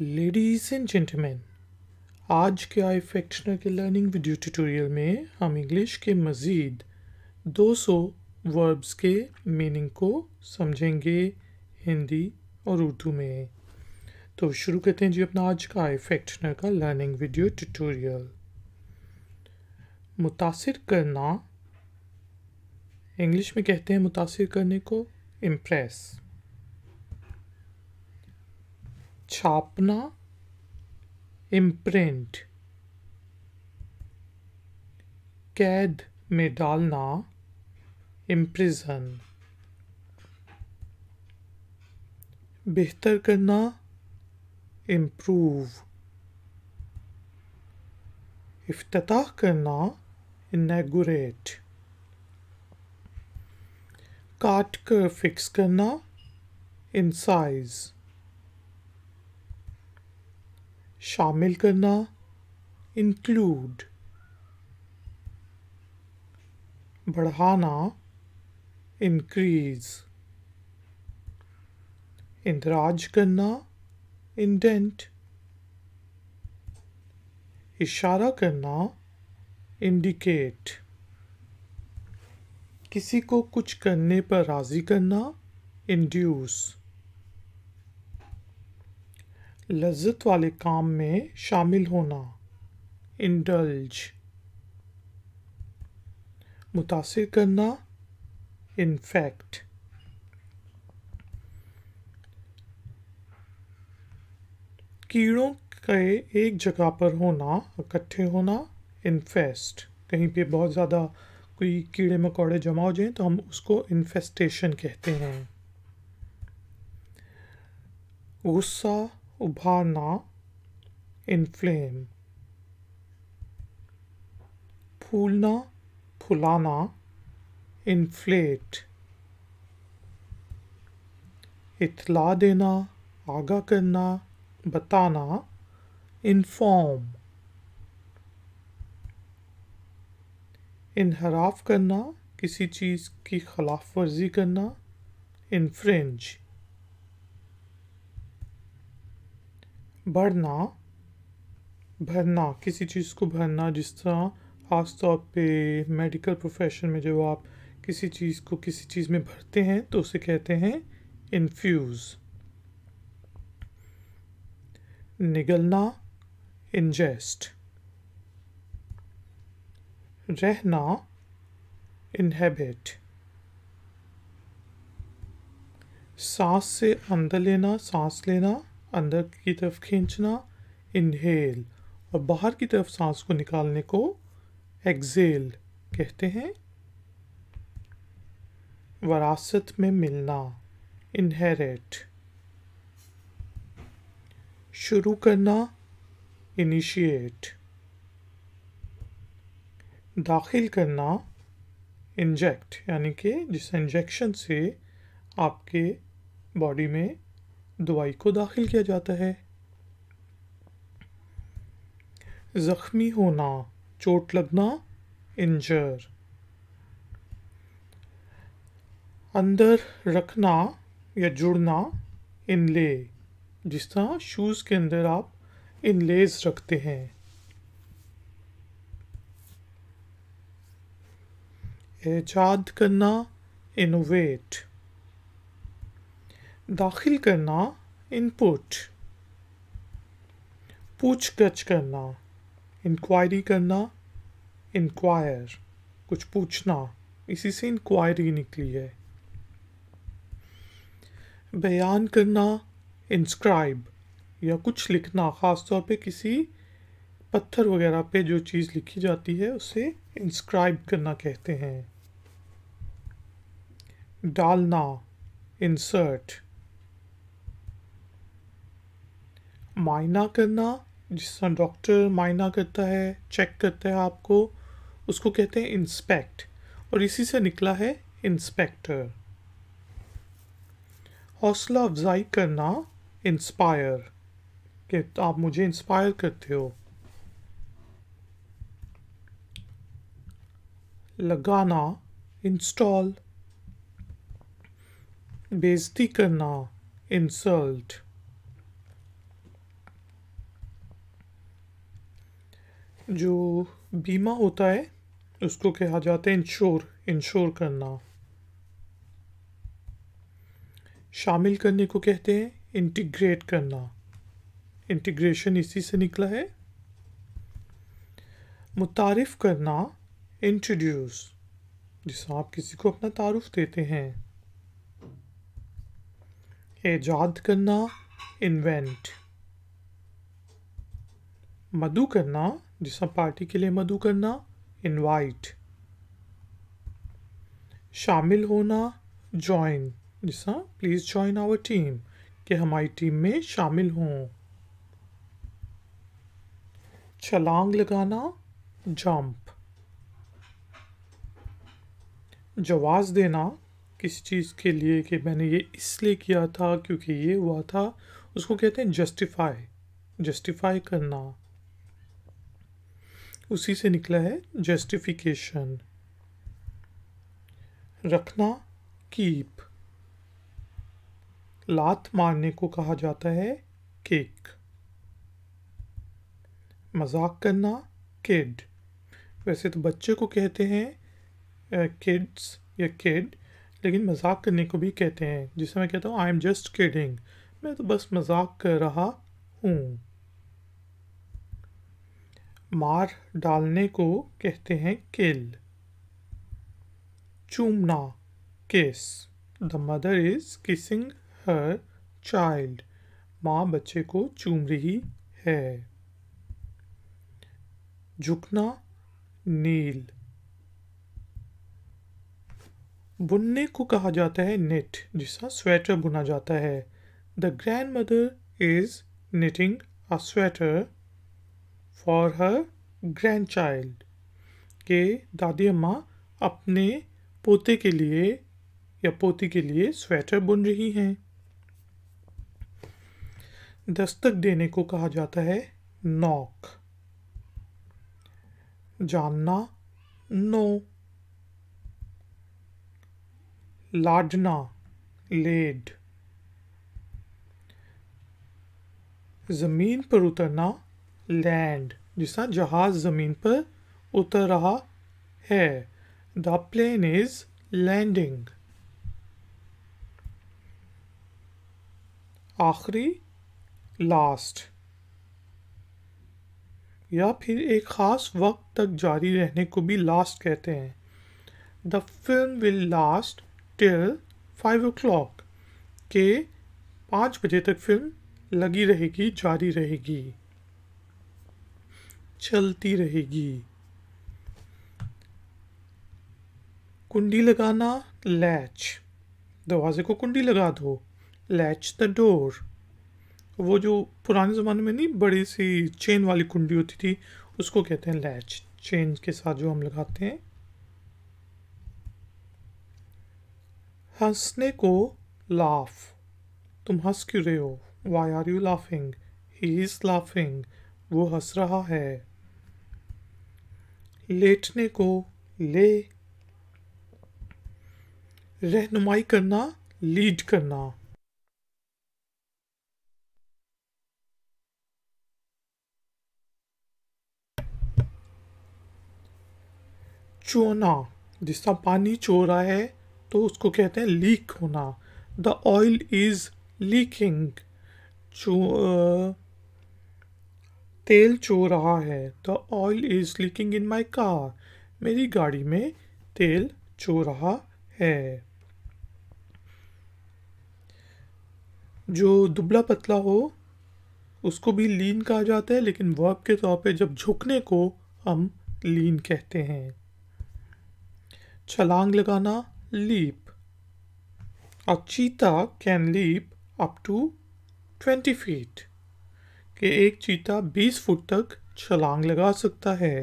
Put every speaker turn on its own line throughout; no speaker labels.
Ladies and gentlemen आज के आई फैक्शनर के लर्निंग वीडियो ट्यूटोरियल में हम इंग्लिश के मज़ीद 200 वर्ब्स के मीनिंग को समझेंगे हिंदी और उर्दू में तो शुरू करते हैं जी अपना आज का आई फैक्शनर का लर्निंग वीडियो ट्यूटोरियल मुतासर करना इंग्लिश में कहते हैं मुतासर करने को इम्प्रेस छापना इम्प्रिंट कैद में डालना इम्प्रिजन बेहतर करना इम्प्रूव अफ्ताह करना इनैगोरेट काट कर फिक्स करना इनसाइज़ शामिल करना इंक्लूड बढ़ाना इंक्रीज इंदराज करना इंडेंट इशारा करना इंडिकेट किसी को कुछ करने पर राज़ी करना इंड्यूस लज्जत वाले काम में शामिल होना इंडल्ज मुतासर करना इनफैक्ट कीड़ों के एक जगह पर होना इकट्ठे होना इन्फेस्ट कहीं पे बहुत ज़्यादा कोई कीड़े मकोड़े जमा हो जाए तो हम उसको इन्फेस्टेशन कहते हैं गुस्सा उभारना इनफ्लेम फूलना फुलाना इनफ्लेट इतला देना आगा करना बताना इनफॉर्म इनहराफ करना किसी चीज़ की खिलाफ वर्जी करना इनफ्रेंज भरना भरना किसी चीज़ को भरना जिस तरह ख़ास तौर पे मेडिकल प्रोफेशन में जब आप किसी चीज़ को किसी चीज़ में भरते हैं तो उसे कहते हैं इन्फ्यूज़ निगलना इंजेस्ट रहना इनहेबिट सांस से अंदर लेना सांस लेना अंदर की तरफ खींचना इनहेल और बाहर की तरफ सांस को निकालने को एक्जेल कहते हैं वरासत में मिलना इनहेरिट शुरू करना इनिशिएट दाखिल करना इंजेक्ट यानी कि जिस इंजेक्शन से आपके बॉडी में दवाई को दाखिल किया जाता है ज़ख्मी होना चोट लगना इंजर अंदर रखना या जुड़ना इनले जिस तरह शूज़ के अंदर आप इनलेज रखते हैं एजाद करना इनोवेट दाखिल करना इनपुट पूछगछ करना इंक्वायरी करना इंक्वायर कुछ पूछना इसी से इंक्वायरी निकली है बयान करना इंस्क्राइब या कुछ लिखना ख़ास तौर पे किसी पत्थर वगैरह पे जो चीज़ लिखी जाती है उसे इंस्क्राइब करना कहते हैं डालना इंसर्ट मायना करना जिस तरह डॉक्टर मायना करता है चेक करता है आपको उसको कहते हैं इंस्पेक्ट और इसी से निकला है इंस्पेक्टर हौसला अफजाई करना इंस्पायर कि आप मुझे इंस्पायर करते हो लगाना इंस्टॉल बेजती करना इंसल्ट जो बीमा होता है उसको कहा जाता है इंश्योर इंश्योर करना शामिल करने को कहते हैं इंटीग्रेट करना इंटीग्रेशन इसी से निकला है मुतारफ़ करना इंट्रोड्यूस जिसमें आप किसी को अपना तारुफ देते हैं एजाद करना इन्वेंट मधु करना जिसमें पार्टी के लिए मधु करना इनवाइट शामिल होना जॉइन जिसमें प्लीज़ जॉइन आवर टीम कि हमारी टीम में शामिल हों छलांग लगाना जंप जवाब देना किसी चीज़ के लिए कि मैंने ये इसलिए किया था क्योंकि ये हुआ था उसको कहते हैं जस्टिफाई जस्टिफाई करना उसी से निकला है जस्टिफिकेशन रखना कीप लात मारने को कहा जाता है केक मजाक करना किड वैसे तो बच्चे को कहते हैं किड्स या किड लेकिन मजाक करने को भी कहते हैं जिसे मैं कहता हूँ आई एम जस्ट किडिंग मैं तो बस मजाक कर रहा हूँ मार डालने को कहते हैं किल चूमना kiss the mother is kissing her child माँ बच्चे को चूम रही है झुकना नील बुनने को कहा जाता है निट जिसका स्वेटर बुना जाता है the grandmother is knitting a sweater for her grandchild के दादी अम्मा अपने पोते के लिए या पोती के लिए स्वेटर बुन रही हैं दस्तक देने को कहा जाता है नॉक जानना नो लाडना लेड ज़मीन पर उतरना लैंड जिस जहाज ज़मीन पर उतर रहा है द प्लेन इज लैंडिंग आखिरी लास्ट या फिर एक ख़ास वक्त तक जारी रहने को भी लास्ट कहते हैं the film will last till five o'clock के पाँच बजे तक फिल्म लगी रहेगी जारी रहेगी चलती रहेगी कुंडी लगाना लैच दरवाजे को कुंडी लगा दो लैच द डोर वो जो पुराने ज़माने में नहीं बड़ी सी चेन वाली कुंडी होती थी उसको कहते हैं लैच चेन के साथ जो हम लगाते हैं हंसने को लाफ तुम हंस क्यों रहे हो why are you laughing he is laughing वो हंस रहा है लेटने को ले रहनुमाई करना लीड करना चोना जिसका पानी चो रहा है तो उसको कहते हैं लीक होना द ऑयल इज लीकिंग चो तेल चो रहा है the oil is leaking in my car मेरी गाड़ी में तेल चो रहा है जो दुबला पतला हो उसको भी लीन कहा जाता है लेकिन वर्ब के तौर पे जब झुकने को हम लीन कहते हैं छलांग लगाना लीप और चीता can leap up to twenty feet कि एक चीता 20 फुट तक छलांग लगा सकता है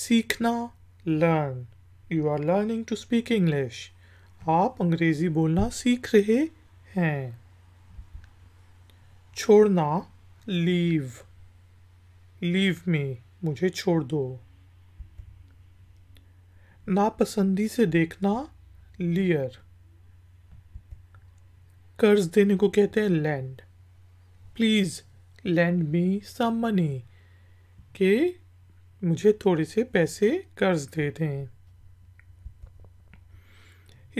सीखना learn you are learning to speak English आप अंग्रेज़ी बोलना सीख रहे हैं छोड़ना लीव लीव मी मुझे छोड़ दो नापसंदी से देखना लियर कर्ज देने को कहते हैं lend please lend me some money के मुझे थोड़े से पैसे कर्ज दे दें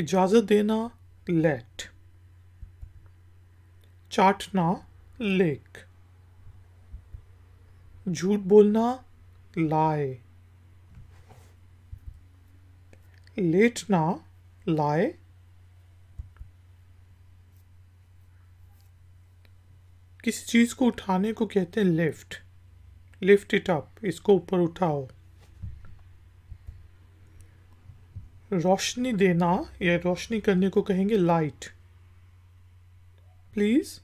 इजाज़त देना लेट चाटना लेक झूठ बोलना लाए लेटना लाए किसी चीज़ को उठाने को कहते हैं लिफ्ट लिफ्ट इट अप इसको ऊपर उठाओ रोशनी देना या रोशनी करने को कहेंगे light please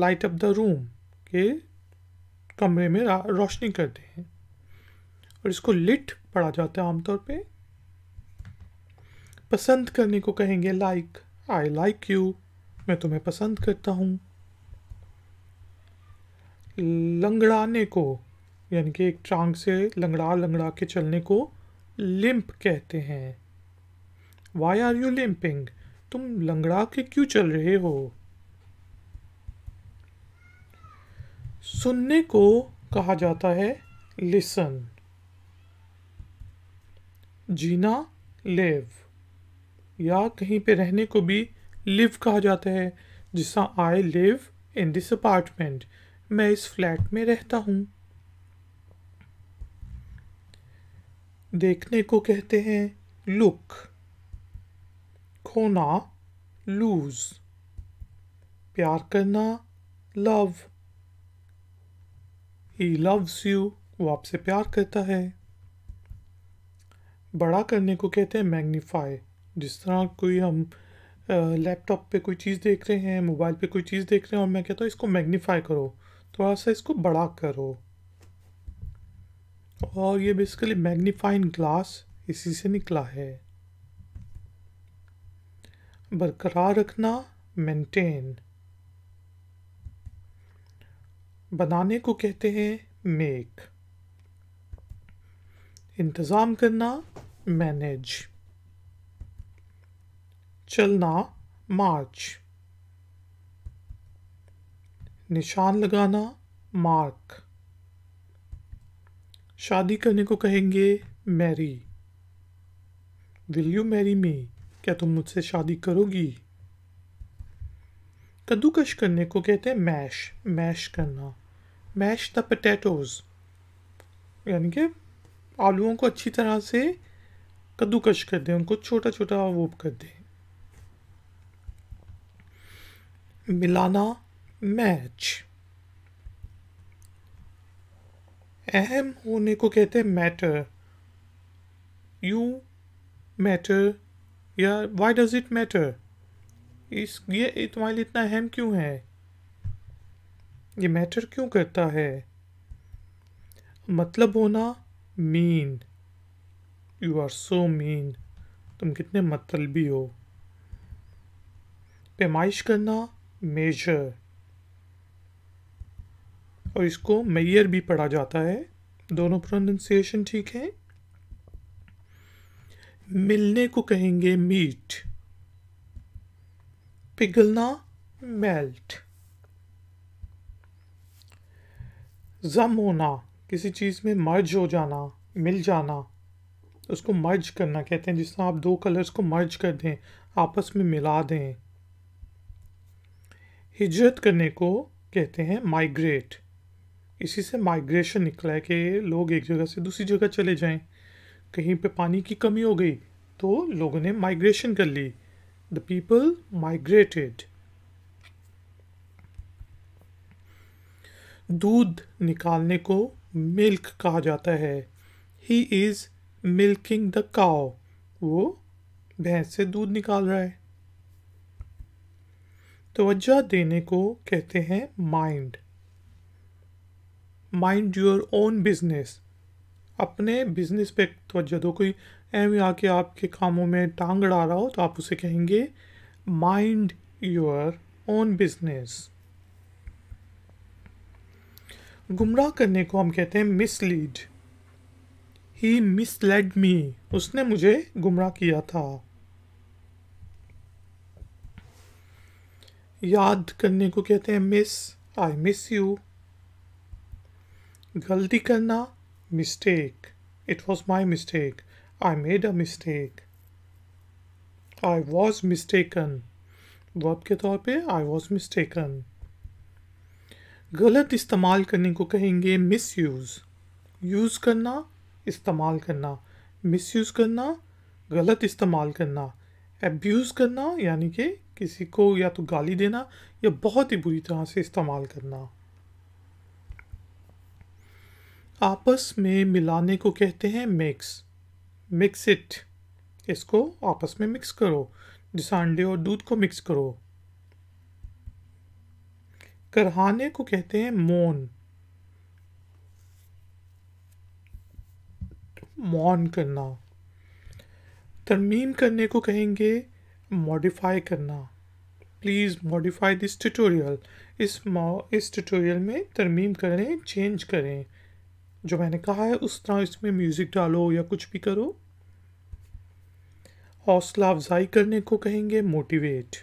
light up the room के कमरे में रोशनी करते हैं और इसको लिट पढ़ा जाता है आमतौर पे पसंद करने को कहेंगे लाइक आई लाइक यू मैं तुम्हें पसंद करता हूँ लंगड़ाने को यानी कि एक ट्रांग से लंगड़ा लंगड़ा के चलने को लिम्प कहते हैं वाई आर यू लिम्पिंग तुम लंगड़ा के क्यों चल रहे हो सुनने को कहा जाता है लिसन जीना लिव या कहीं पे रहने को भी लिव कहा जाता है जिसका I live in this apartment मैं इस फ्लैट में रहता हूँ देखने को कहते हैं लुक खोना लूज प्यार करना लव ही लव्स यू वो आपसे प्यार करता है बड़ा करने को कहते हैं मैग्नीफाई जिस तरह कोई हम लैपटॉप पे कोई चीज़ देख रहे हैं मोबाइल पे कोई चीज़ देख रहे हैं और मैं कहता हूँ इसको मैग्नीफाई करो थोड़ा तो सा इसको बड़ा करो और ये बेसिकली मैग्नीफाइंग ग्लास इसी से निकला है बरकरार रखना मेंटेन बनाने को कहते हैं मेक इंतज़ाम करना मैनेज चलना मार्च निशान लगाना मार्क शादी करने को कहेंगे marry will you marry me क्या तुम मुझसे शादी करोगी कद्दूकश करने को कहते हैं मैश मैश करना मैश द पटैटोज़ यानी कि आलूओं को अच्छी तरह से कद्दूकश कर दें उनको छोटा छोटा वो कर दें मिलाना मैच अहम होने को कहते हैं मैटर यू मैटर या वाई डज इट मैटर इस ये तुम्हारे लिए इतना अहम क्यों है ये मैटर क्यों करता है मतलब होना mean you are so mean तुम कितने मतलबी हो पैमाइश करना मेजर और इसको मैयर भी पढ़ा जाता है दोनों प्रोनाउंसिएशन ठीक है मिलने को कहेंगे मीट पिघलना मेल्ट जम होना किसी चीज़ में मर्ज हो जाना मिल जाना उसको मर्ज करना कहते हैं जिस तरह आप दो कलर्स को मर्ज कर दें आपस में मिला दें हिजरत करने को कहते हैं माइग्रेट इसी से माइग्रेशन निकला है कि लोग एक जगह से दूसरी जगह चले जाएं कहीं पे पानी की कमी हो गई तो लोगों ने माइग्रेशन कर ली द पीपल माइग्रेटेड दूध निकालने को मिल्क कहा जाता है he is milking the cow वो भैंस से दूध निकाल रहा है तोज्जा देने को कहते हैं mind mind your own business अपने बिजनेस पे तोज्जो दो कोई एम आके आपके कामों में टांग अड़ा रहा हो तो आप उसे कहेंगे माइंड योर ओन बिजनेस गुमराह करने को हम कहते हैं मिसलीड ही मिसलेड मी उसने मुझे गुमराह किया था याद करने को कहते हैं मिस आई मिस यू गलती करना mistake it was my mistake I made a mistake I was mistaken verb के तौर पे आई वॉज मिस्टेकन गलत इस्तेमाल करने को कहेंगे मिस यूज़ यूज़ करना इस्तेमाल करना मिस यूज़ करना गलत इस्तेमाल करना एब्यूज़ करना यानी कि किसी को या तो गाली देना या बहुत ही बुरी तरह से इस्तेमाल करना आपस में मिलाने को कहते हैं मिक्स मिक्स इट इसको आपस में मिक्स करो जिस अंडे और दूध को मिक्स करो करहाने को कहते हैं मौन मौन करना तरमीम करने को कहेंगे मॉडिफाई करना प्लीज़ मॉडिफाई दिस ट्यूटोरियल इस इस ट्यूटोरियल में तरमीम करें चेंज करें जो मैंने कहा है उस तरह इसमें म्यूज़िक डालो या कुछ भी करो हौसला अफजाई करने को कहेंगे मोटिवेट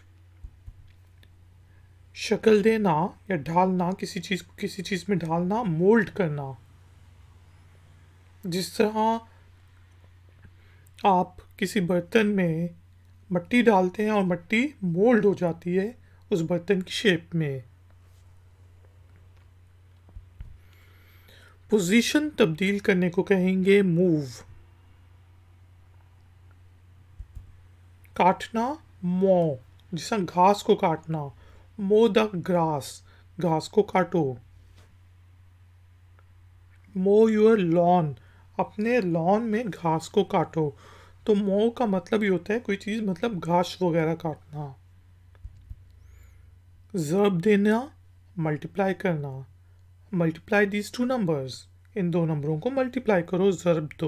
शक्ल देना या ढालना किसी चीज़ को किसी चीज़ में ढालना मोल्ड करना जिस तरह आप किसी बर्तन में मट्टी डालते हैं और मट्टी मोल्ड हो जाती है उस बर्तन की शेप में पोजीशन तब्दील करने को कहेंगे मूव काटना मो जिसा घास को काटना मो द ग्रास घास को काटो मो योर लॉन अपने लॉन में घास को काटो तो मो का मतलब ये होता है कोई चीज़ मतलब घास वगैरह काटना जर्ब देना मल्टीप्लाई करना मल्टीप्लाई दीज टू नंबर्स इन दो नंबरों को मल्टीप्लाई करो ज़रब दो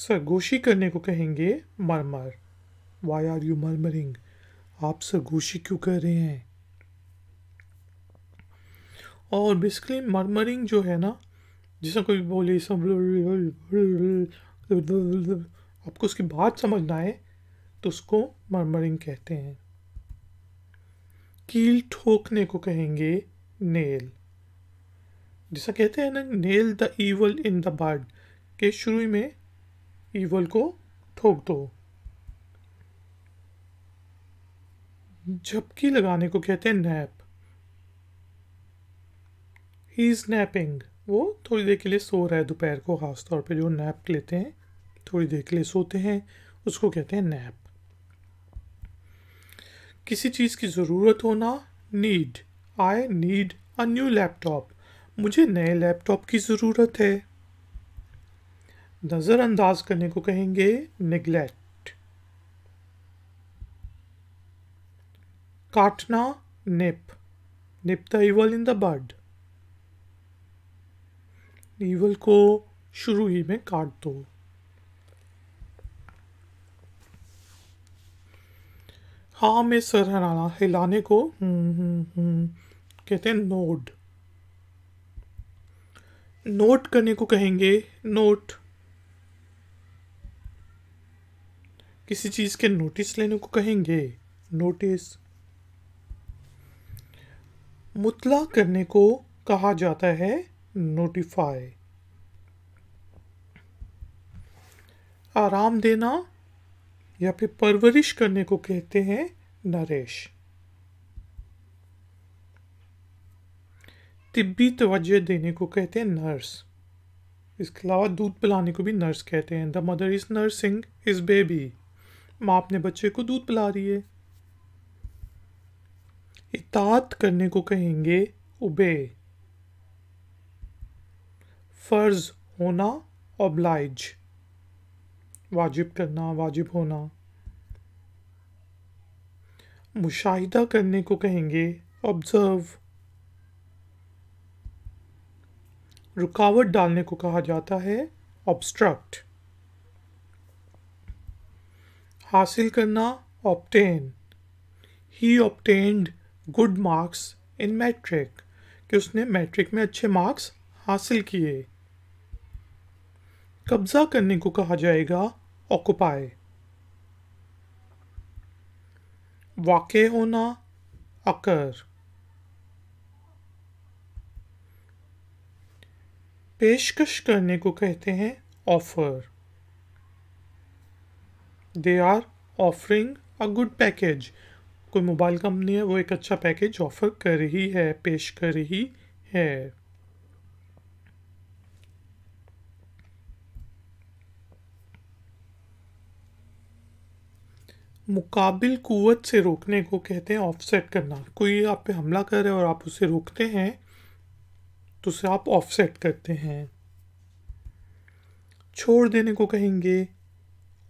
सरगोशी करने को कहेंगे murmur why are you murmuring आप सरगोशी क्यों कर रहे हैं और बेसिकली मरमरिंग जो है ना जैसा कोई बोले सब आपको उसकी बात समझना है तो उसको मरमरिंग कहते हैं कील ठोकने को कहेंगे नेल जैसा कहते हैं ना nip the evil in the bud के शुरू में ईवल को ठोक दो झपकी लगाने को कहते हैं नैप ही इज़ नैपिंग वो थोड़ी देर के लिए सो रहा है दोपहर को ख़ास तौर पे जो नैप लेते हैं थोड़ी देर के लिए सोते हैं उसको कहते हैं नैप किसी चीज़ की ज़रूरत होना need I need a new laptop मुझे नए लैपटॉप की ज़रूरत है नज़रअंदाज करने को कहेंगे निगलेक्ट काटना nip nip the evil in the bud evil को शुरू ही में काट दो हाँ में सर हिलाने को हम्म हम्म हम्म कहते हैं नोड नोट करने को कहेंगे नोट किसी चीज के नोटिस लेने को कहेंगे नोटिस मुतला करने को कहा जाता है नोटिफाई आराम देना या फिर परवरिश करने को कहते हैं नरेश तिब्बी तोज्जह देने को कहते हैं नर्स इसके अलावा दूध पिलाने को भी नर्स कहते हैं the mother is nursing is baby माँ अपने बच्चे को दूध पिला रही है इतात करने को कहेंगे उबे फ़र्ज होना ओब्लाइज वाजिब करना वाजिब होना मुशाहिदा करने को कहेंगे ऑब्ज़र्व रुकावट डालने को कहा जाता है ऑब्स्ट्रक्ट हासिल करना obtain he obtained good marks in matric कि उसने मैट्रिक में अच्छे मार्क्स हासिल किए कब्जा करने को कहा जाएगा ऑक्युपाई वाक़ होना अकर पेशकश करने को कहते हैं offer they are offering a good package कोई मोबाइल कंपनी है वो एक अच्छा पैकेज ऑफर कर रही है पेश कर रही है मुकाबिल कुवत से रोकने को कहते हैं ऑफसेट करना कोई आप पे हमला कर रहे है और आप उसे रोकते हैं तो उसे आप ऑफसेट करते हैं छोड़ देने को कहेंगे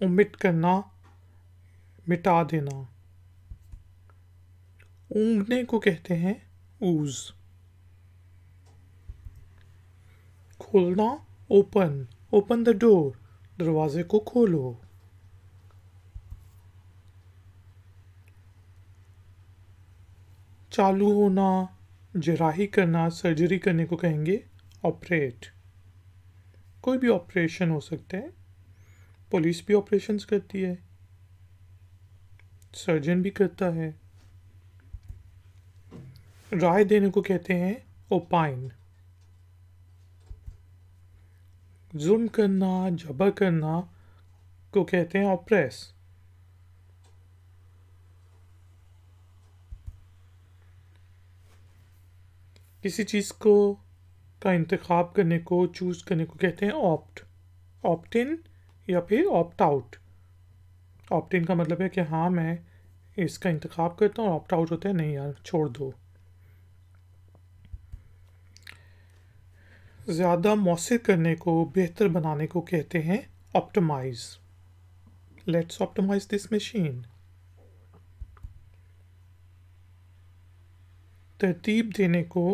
ओमिट करना मिटा देना ऊँगने को कहते हैं ऊज खोलना ओपन ओपन द डोर दरवाजे को खोलो चालू होना जराही करना सर्जरी करने को कहेंगे ऑपरेट कोई भी ऑपरेशन हो सकता है पुलिस भी ऑपरेशंस करती है सर्जन भी करता है राय देने को कहते हैं ओपाइन जुर्म करना जबर करना को कहते हैं ऑप्रेस किसी चीज़ को का इंतखब करने को चूज़ करने को कहते हैं ऑप्ट ऑप्ट इन या फिर ऑप्ट आउट ऑप्ट इन का मतलब है कि हाँ मैं इसका इंतखब करता हूँ ऑप्ट आउट होता है नहीं यार छोड़ दो ज़्यादा मौसर करने को बेहतर बनाने को कहते हैं optimize let's optimize this machine तरतीब देने को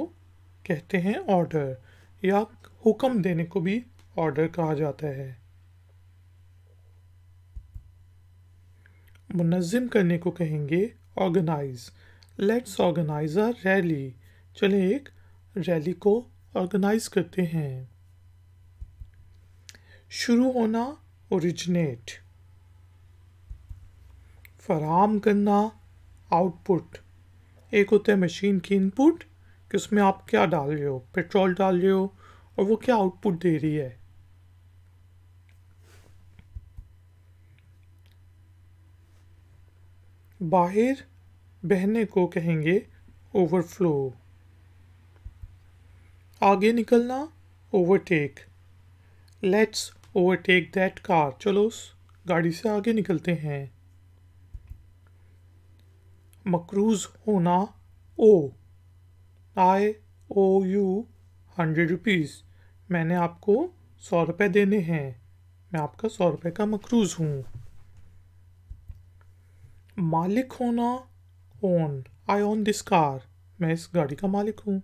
कहते हैं ऑर्डर या हुक्म देने को भी ऑर्डर कहा जाता है मुनज़म करने को कहेंगे organize let's organize a rally चले एक रैली को ऑर्गेनाइज करते हैं शुरू होना ओरिजिनेट फराम करना आउटपुट एक होता है मशीन की इनपुट कि उसमें आप क्या डाल रहे हो पेट्रोल डाल रहे हो और वो क्या आउटपुट दे रही है बाहर बहने को कहेंगे ओवरफ्लो आगे निकलना overtake let's overtake that car चलो उस गाड़ी से आगे निकलते हैं मकरूज होना owe I owe you hundred rupees मैंने आपको सौ रुपये देने हैं मैं आपका सौ रुपये का मकरूज़ हूँ मालिक होना own I own this car मैं इस गाड़ी का मालिक हूँ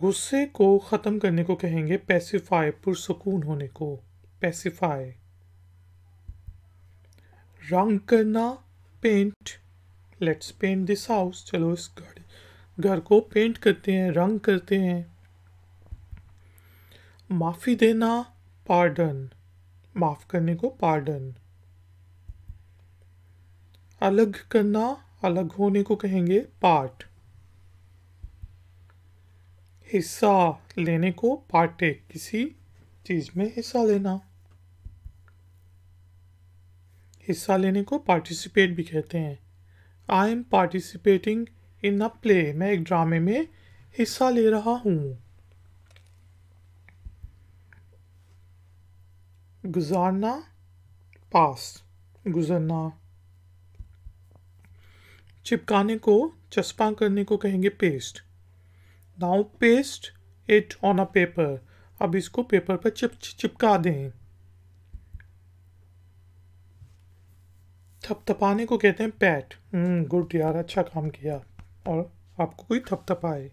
गुस्से को ख़त्म करने को कहेंगे पैसिफाई पुरसकून होने को पैसिफाई रंग करना paint let's paint this house चलो इस गाड़ी घर को पेंट करते हैं रंग करते हैं माफ़ी देना पार्डन माफ़ करने को पार्डन अलग करना अलग होने को कहेंगे पार्ट हिस्सा लेने को पार्टे किसी चीज़ में हिस्सा लेना हिस्सा लेने को पार्टिसिपेट भी कहते हैं I am participating in a play मैं एक ड्रामे में हिस्सा ले रहा हूँ गुजारना पास गुजरना चिपकाने को चस्पा करने को कहेंगे paste now paste it on a paper अब इसको पेपर पर चिप चिपका दें थपथपाने को कहते हैं पैट हम्म, गुड यार अच्छा काम किया और आपको कोई थपथपाए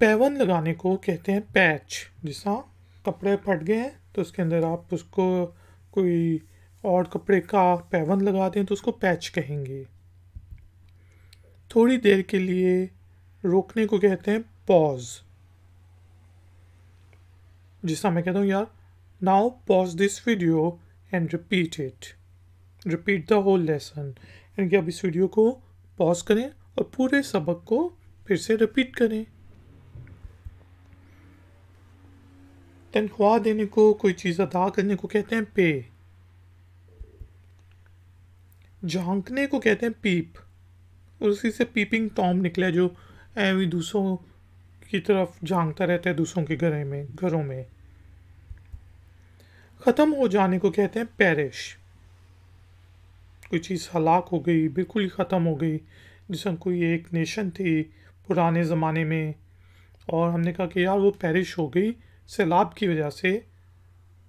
पैवन लगाने को कहते हैं पैच जिसा कपड़े फट गए हैं तो उसके अंदर आप उसको कोई और कपड़े का पैवन लगा दें तो उसको पैच कहेंगे थोड़ी देर के लिए रोकने को कहते हैं पॉज जिसका मैं कहता हूँ यार now pause this video and repeat it repeat the whole lesson यानी कि आप इस वीडियो को पॉज करें और पूरे सबक को फिर से रिपीट करें तनख्वाह देने को कोई चीज़ अदा करने को कहते हैं पे झांकने को कहते हैं पीप और उसी से पीपिंग टॉम निकला जो एवी दूसरों की तरफ झांकता रहता है दूसरों के घर में घरों में ख़त्म हो जाने को कहते हैं पेरिश कोई चीज़ हलाक हो गई बिल्कुल ही ख़त्म हो गई जिसमें कोई एक नेशन थी पुराने ज़माने में और हमने कहा कि यार वो पेरिश हो गई सैलाब की वजह से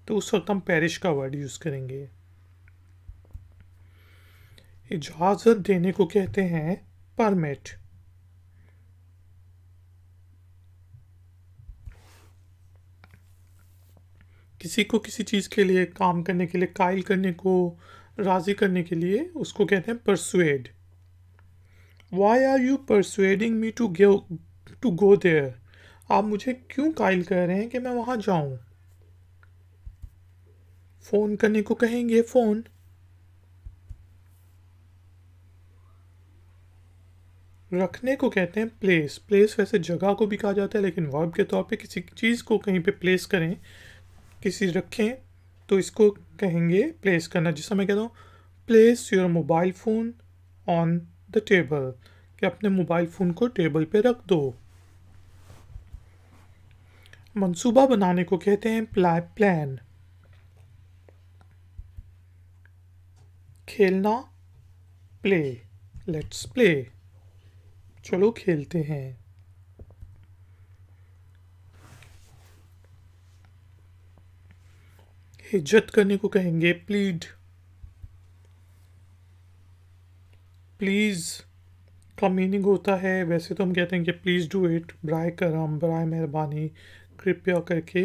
तो उस वक्त हम पेरिश का वर्ड यूज़ करेंगे इजाज़त देने को कहते हैं परमिट किसी को किसी चीज़ के लिए काम करने के लिए कायल करने को राज़ी करने के लिए उसको कहते हैं persuade why are you persuading me to go to go there आप मुझे क्यों कायल कह रहे हैं कि मैं वहाँ जाऊँ फ़ोन करने को कहेंगे फ़ोन रखने को कहते हैं प्लेस प्लेस वैसे जगह को भी कहा जाता है लेकिन वर्ब के तौर पे किसी चीज़ को कहीं पे प्लेस करें किसी रखें तो इसको कहेंगे प्लेस करना जिससे मैं कहता हूँ place your mobile phone on the table कि अपने मोबाइल फ़ोन को टेबल पे रख दो मंसूबा बनाने को कहते हैं प्ला प्लान खेलना प्ले लेट्स प्ले चलो खेलते हैं हिज्जत करने को कहेंगे प्लीड प्लीज़ का मीनिंग होता है वैसे तो हम कहते हैं कि प्लीज़ डू इट ब्राय करम ब्राय मेहरबानी कृपया करके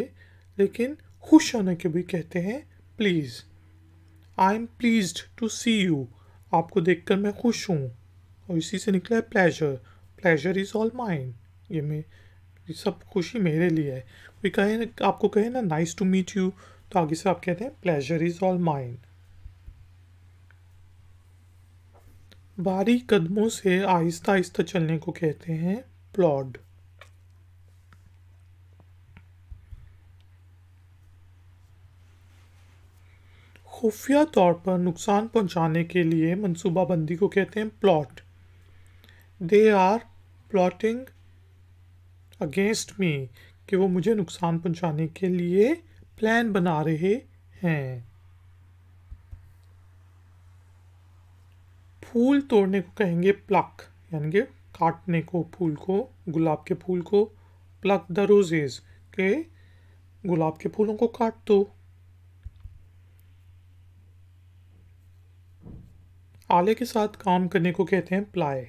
लेकिन खुश होने के भी कहते हैं please I am pleased to see you आपको देख कर मैं खुश हूँ और इसी से निकला है pleasure pleasure is all mind ये मैं सब खुशी मेरे लिए है कोई कहे ना आपको कहे ना नाइस टू मीट यू तो आगे से आप कहते हैं प्लेजर इज ऑल माइंड बारी कदमों से आहिस्ता आहिस्ता चलने को कहते हैं प्लॉड खुफिया तौर पर नुकसान पहुंचाने के लिए मनसूबाबंदी को कहते हैं plot they are plotting against me कि वो मुझे नुकसान पहुंचाने के लिए प्लान बना रहे हैं फूल तोड़ने को कहेंगे प्लक यानी कि काटने को फूल को गुलाब के फूल को प्लक द रोजेज के गुलाब के फूलों को काट दो आले के साथ काम करने को कहते हैं प्लाय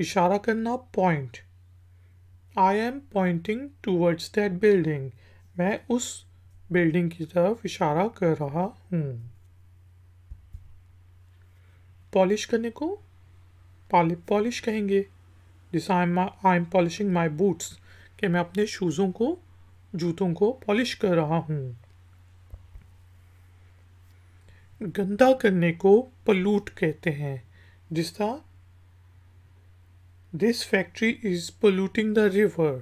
इशारा करना point I am pointing towards that building मैं उस बिल्डिंग की तरफ इशारा कर रहा हूँ पॉलिश करने को पॉलिश कहेंगे जिस I am I am polishing my boots कि मैं अपने शूज़ों को जूतों को पॉलिश कर रहा हूँ गंदा करने को पलूट कहते हैं जिस तरह this factory is polluting the river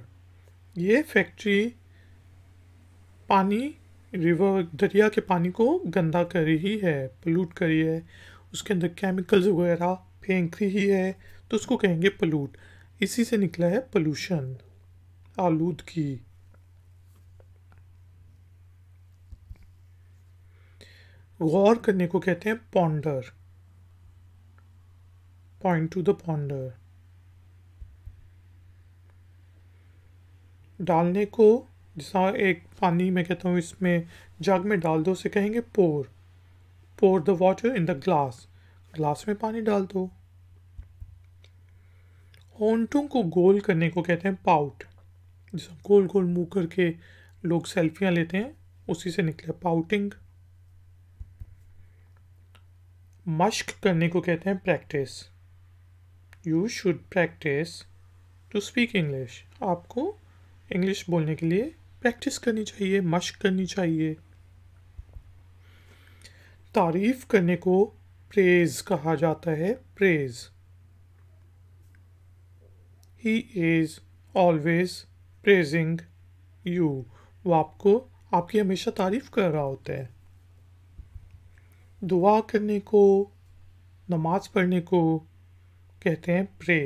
ये फैक्ट्री पानी रिवर दरिया के पानी को गंदा कर रही है पोल्यूट कर रही है उसके अंदर केमिकल्स वगैरह फेंक रही है तो उसको कहेंगे पोल्यूट इसी से निकला है आलूद आलूदगी गौर करने को कहते हैं ponder point to the ponder डालने को जैसा एक पानी में कहता हूँ इसमें जग में डाल दो उसे कहेंगे pour pour the water in the glass glass में पानी डाल दो होंटों को गोल करने को कहते हैं पाउट जैसा गोल गोल मुँह करके लोग सेल्फियाँ लेते हैं उसी से निकले पाउटिंग मश्क करने को कहते हैं practice you should practice to speak English आपको इंग्लिश बोलने के लिए प्रैक्टिस करनी चाहिए मश्क करनी चाहिए तारीफ करने को प्रेज कहा जाता है praise he is always praising you वो आपको आपकी हमेशा तारीफ कर रहा होता है दुआ करने को नमाज पढ़ने को कहते हैं प्रे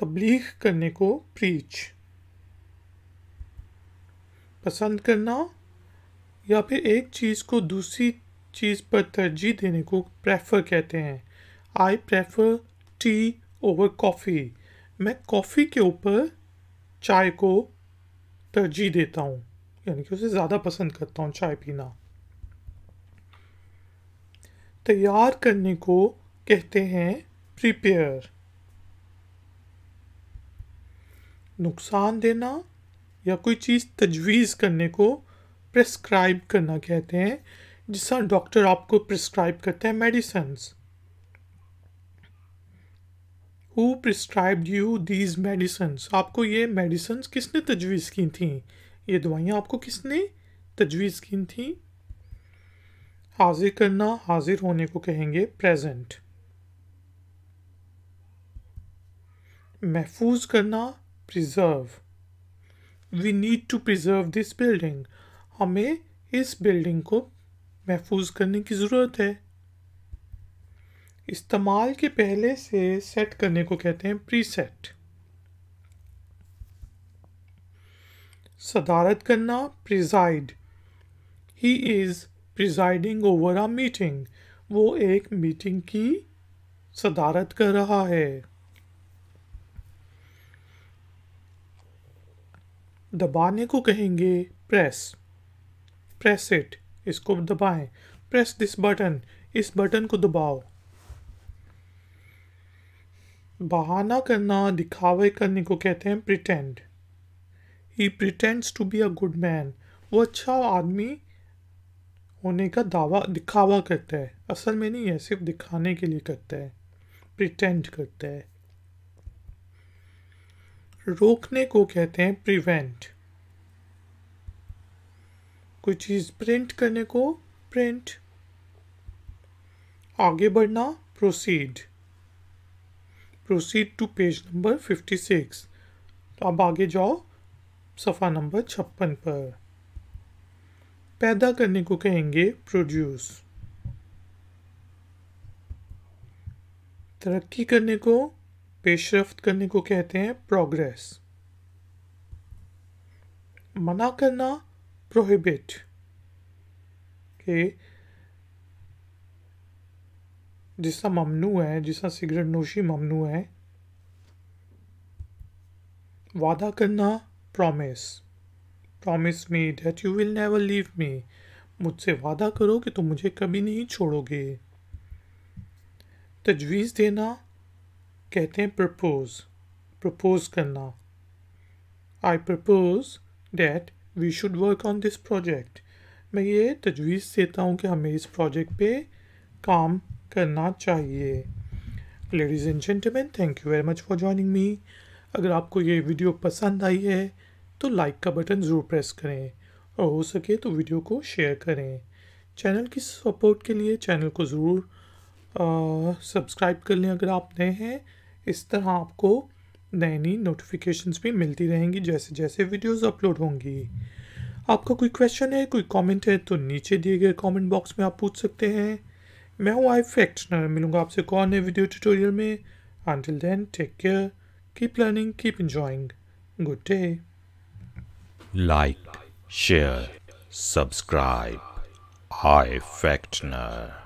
तबलीग करने को प्रीच पसंद करना या फिर एक चीज़ को दूसरी चीज़ पर तरजीह देने को प्रेफर कहते हैं I prefer tea over coffee मैं कॉफ़ी के ऊपर चाय को तरजीह देता हूँ यानी कि उसे ज़्यादा पसंद करता हूँ चाय पीना तैयार करने को कहते हैं प्रिपेयर नुकसान देना या कोई चीज़ तजवीज़ करने को प्रिस्क्राइब करना कहते हैं जिस तरह डॉक्टर आपको प्रिस्क्राइब करते हैं medicines who prescribe you these medicines आपको ये मेडिसन्स किसने तजवीज़ की थी ये दवाइयाँ आपको किसने तजवीज़ की थी हाजिर करना हाजिर होने को कहेंगे प्रेजेंट महफूज करना preserve. We need to preserve this building. हमें इस building को महफूज करने की ज़रूरत है इस्तेमाल के पहले से सेट करने को कहते हैं प्रीसेट सदारत करना preside he is presiding over a meeting वो एक मीटिंग की सदारत कर रहा है दबाने को कहेंगे प्रेस प्रेस इट इसको दबाएं प्रेस दिस बटन इस बटन को दबाओ बहाना करना दिखावे करने को कहते हैं pretend he pretends to be a good man वो अच्छा आदमी होने का दावा दिखावा करता है असल में नहीं है सिर्फ दिखाने के लिए करता है प्रिटेंड करता है रोकने को कहते हैं प्रिवेंट कोई चीज़ प्रिंट करने को प्रिंट आगे बढ़ना proceed proceed to page number fifty six तो अब आगे जाओ सफ़ा नंबर छप्पन पर पैदा करने को कहेंगे प्रोड्यूस तरक्की करने को पेशरफ करने को कहते हैं प्रोग्रेस मना करना प्रोहिबिट के जिसका ममनू है जिसका सिगरेट नोशी ममनू है वादा करना promise promise me that you will never leave me मुझसे वादा करो कि तुम मुझे कभी नहीं छोड़ोगे तजवीज़ देना कहते हैं प्रपोज प्रपोज करना I propose that we should work on this project मैं ये तजवीज़ देता हूँ कि हमें इस प्रोजेक्ट पे काम करना चाहिए ladies and gentleman thank you very much for joining me अगर आपको ये वीडियो पसंद आई है तो लाइक का बटन ज़रूर प्रेस करें और हो सके तो वीडियो को शेयर करें चैनल की सपोर्ट के लिए चैनल को ज़रूर सब्सक्राइब कर लें अगर आप नए हैं इस तरह आपको नई नई नोटिफिकेशंस भी मिलती रहेंगी जैसे जैसे वीडियोस अपलोड होंगी आपका कोई क्वेश्चन है कोई कमेंट है तो नीचे दिए गए कमेंट बॉक्स में आप पूछ सकते हैं मैं हूँ आई फैक्टनर मिलूंगा आपसे कौन है वीडियो ट्यूटोरियल में Until then take care keep learning keep enjoying. Good day like share subscribe I Factner.